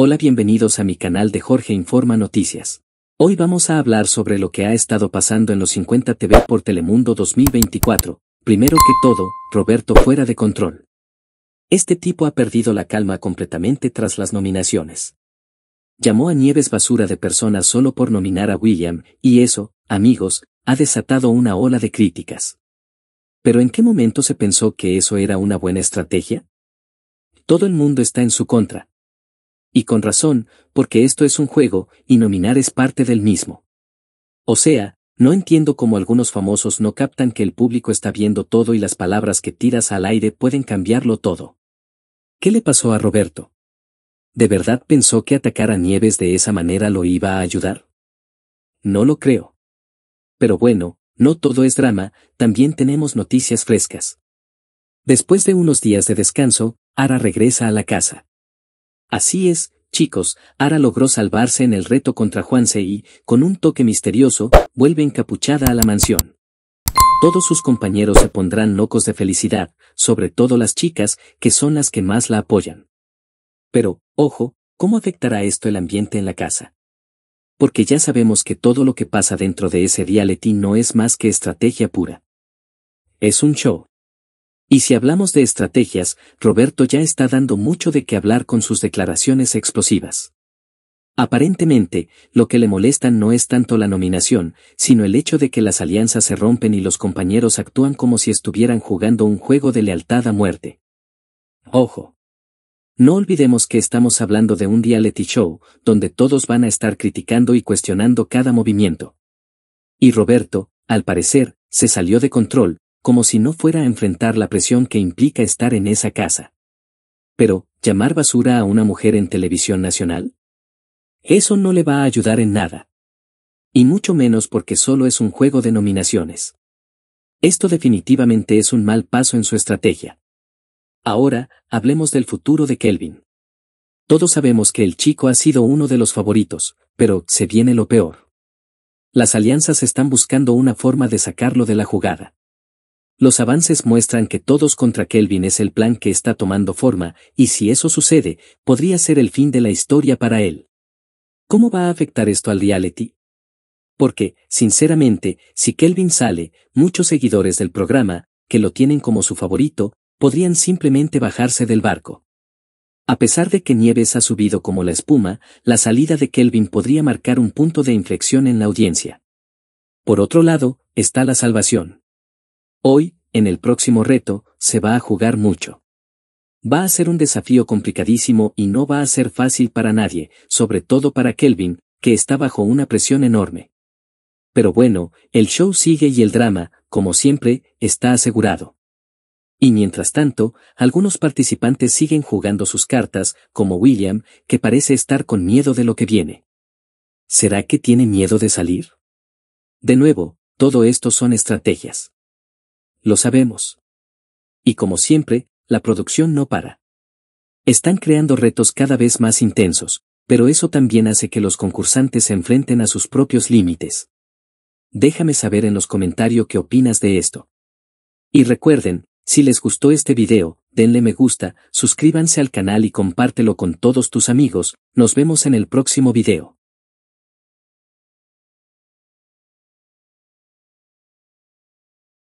Hola bienvenidos a mi canal de Jorge Informa Noticias. Hoy vamos a hablar sobre lo que ha estado pasando en los 50 TV por Telemundo 2024. Primero que todo, Roberto fuera de control. Este tipo ha perdido la calma completamente tras las nominaciones. Llamó a Nieves basura de personas solo por nominar a William, y eso, amigos, ha desatado una ola de críticas. ¿Pero en qué momento se pensó que eso era una buena estrategia? Todo el mundo está en su contra, y con razón, porque esto es un juego, y nominar es parte del mismo. O sea, no entiendo cómo algunos famosos no captan que el público está viendo todo y las palabras que tiras al aire pueden cambiarlo todo. ¿Qué le pasó a Roberto? ¿De verdad pensó que atacar a Nieves de esa manera lo iba a ayudar? No lo creo. Pero bueno, no todo es drama, también tenemos noticias frescas. Después de unos días de descanso, Ara regresa a la casa. Así es, chicos, Ara logró salvarse en el reto contra Juanse y, con un toque misterioso, vuelve encapuchada a la mansión. Todos sus compañeros se pondrán locos de felicidad, sobre todo las chicas, que son las que más la apoyan. Pero, ojo, ¿cómo afectará esto el ambiente en la casa? Porque ya sabemos que todo lo que pasa dentro de ese dialetín no es más que estrategia pura. Es un show. Y si hablamos de estrategias, Roberto ya está dando mucho de qué hablar con sus declaraciones explosivas. Aparentemente, lo que le molesta no es tanto la nominación, sino el hecho de que las alianzas se rompen y los compañeros actúan como si estuvieran jugando un juego de lealtad a muerte. Ojo. No olvidemos que estamos hablando de un reality show, donde todos van a estar criticando y cuestionando cada movimiento. Y Roberto, al parecer, se salió de control, como si no fuera a enfrentar la presión que implica estar en esa casa. Pero, ¿llamar basura a una mujer en televisión nacional? Eso no le va a ayudar en nada. Y mucho menos porque solo es un juego de nominaciones. Esto definitivamente es un mal paso en su estrategia. Ahora, hablemos del futuro de Kelvin. Todos sabemos que el chico ha sido uno de los favoritos, pero se viene lo peor. Las alianzas están buscando una forma de sacarlo de la jugada. Los avances muestran que todos contra Kelvin es el plan que está tomando forma, y si eso sucede, podría ser el fin de la historia para él. ¿Cómo va a afectar esto al reality? Porque, sinceramente, si Kelvin sale, muchos seguidores del programa, que lo tienen como su favorito, podrían simplemente bajarse del barco. A pesar de que Nieves ha subido como la espuma, la salida de Kelvin podría marcar un punto de inflexión en la audiencia. Por otro lado, está la salvación. Hoy, en el próximo reto, se va a jugar mucho. Va a ser un desafío complicadísimo y no va a ser fácil para nadie, sobre todo para Kelvin, que está bajo una presión enorme. Pero bueno, el show sigue y el drama, como siempre, está asegurado. Y mientras tanto, algunos participantes siguen jugando sus cartas, como William, que parece estar con miedo de lo que viene. ¿Será que tiene miedo de salir? De nuevo, todo esto son estrategias lo sabemos. Y como siempre, la producción no para. Están creando retos cada vez más intensos, pero eso también hace que los concursantes se enfrenten a sus propios límites. Déjame saber en los comentarios qué opinas de esto. Y recuerden, si les gustó este video, denle me gusta, suscríbanse al canal y compártelo con todos tus amigos, nos vemos en el próximo video.